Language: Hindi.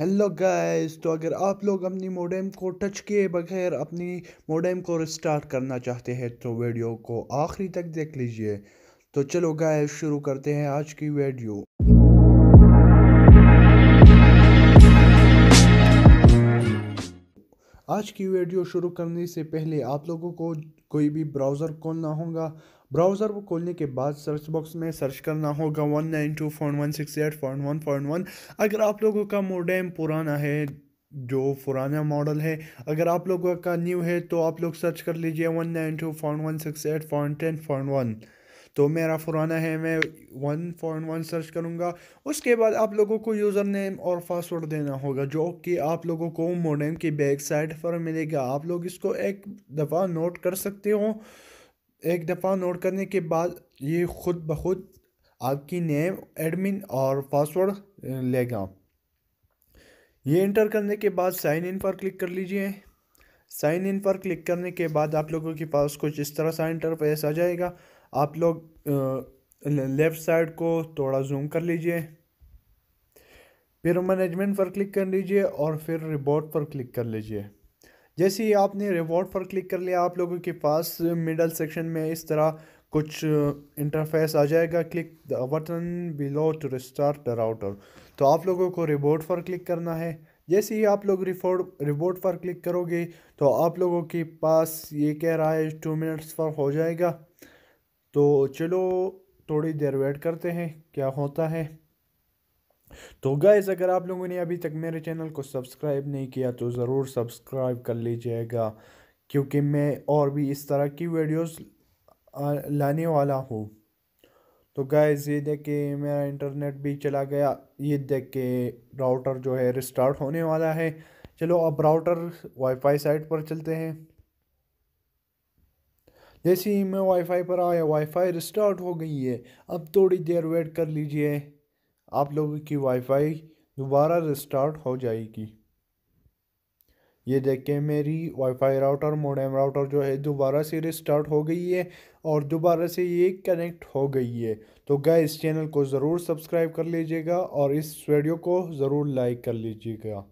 हेलो गाइस तो अगर आप लोग अपनी मोडेम को टच किए बगैर अपनी मोडेम को रिस्टार्ट करना चाहते हैं तो वीडियो को आखिरी तक देख लीजिए तो चलो गाइस शुरू करते हैं आज की वीडियो आज की वीडियो शुरू करने से पहले आप लोगों को कोई भी ब्राउज़र खोलना होगा ब्राउज़र को खोलने के बाद सर्च बॉक्स में सर्च करना होगा one nine two phone one six eight phone one phone one अगर आप लोगों का मोडेम पुराना है जो पुराना मॉडल है अगर आप लोगों का न्यू है तो आप लोग सर्च कर लीजिए one nine two phone one six eight phone ten phone one तो मेरा पुराना है मैं वन फोर वन सर्च करूँगा उसके बाद आप लोगों को यूज़र नेम और पासवर्ड देना होगा जो कि आप लोगों को मोडेम की बैक साइड पर मिलेगा आप लोग इसको एक दफ़ा नोट कर सकते हो एक दफ़ा नोट करने के बाद ये खुद ब खुद आपकी नेम एडमिन और पासवर्ड लेगा ये इंटर करने के बाद साइन इन पर क्लिक कर लीजिए साइन इन पर क्लिक करने के बाद आप लोगों के पास कुछ इस तरह सा इंटरफेस आ जाएगा आप लोग लेफ़्ट साइड को थोड़ा जूम कर लीजिए फिर मैनेजमेंट पर क्लिक कर लीजिए और फिर रिबोट पर क्लिक कर लीजिए जैसे ही आपने रिबोट पर क्लिक कर लिया आप लोगों के पास मिडल सेक्शन में इस तरह कुछ इंटरफेस आ जाएगा click the button below to restart the router तो आप लोगों को रिबोट पर क्लिक करना है जैसे ही आप लोग रिफोर्ड रिबोट पर क्लिक करोगे तो आप लोगों के पास ये कह रहा है टू मिनट्स पर हो जाएगा तो चलो थोड़ी देर वेट करते हैं क्या होता है तो गाइज़ अगर आप लोगों ने अभी तक मेरे चैनल को सब्सक्राइब नहीं किया तो ज़रूर सब्सक्राइब कर लीजिएगा क्योंकि मैं और भी इस तरह की वीडियोस लाने वाला हूँ तो गाइज़ ये देख के मेरा इंटरनेट भी चला गया ये देख के राउटर जो है रिस्टार्ट होने वाला है चलो अब राउटर वाईफाई साइट पर चलते हैं जैसे ही मैं वाईफाई पर आया वाईफाई रिस्टार्ट हो गई है अब थोड़ी देर वेट कर लीजिए आप लोगों की वाईफाई दोबारा रिस्टार्ट हो जाएगी ये देखें मेरी वाईफाई राउटर मोडेम राउटर जो है दोबारा से रिस्टार्ट हो गई है और दोबारा से ये कनेक्ट हो गई है तो गए इस चैनल को ज़रूर सब्सक्राइब कर लीजिएगा और इस वीडियो को ज़रूर लाइक कर लीजिएगा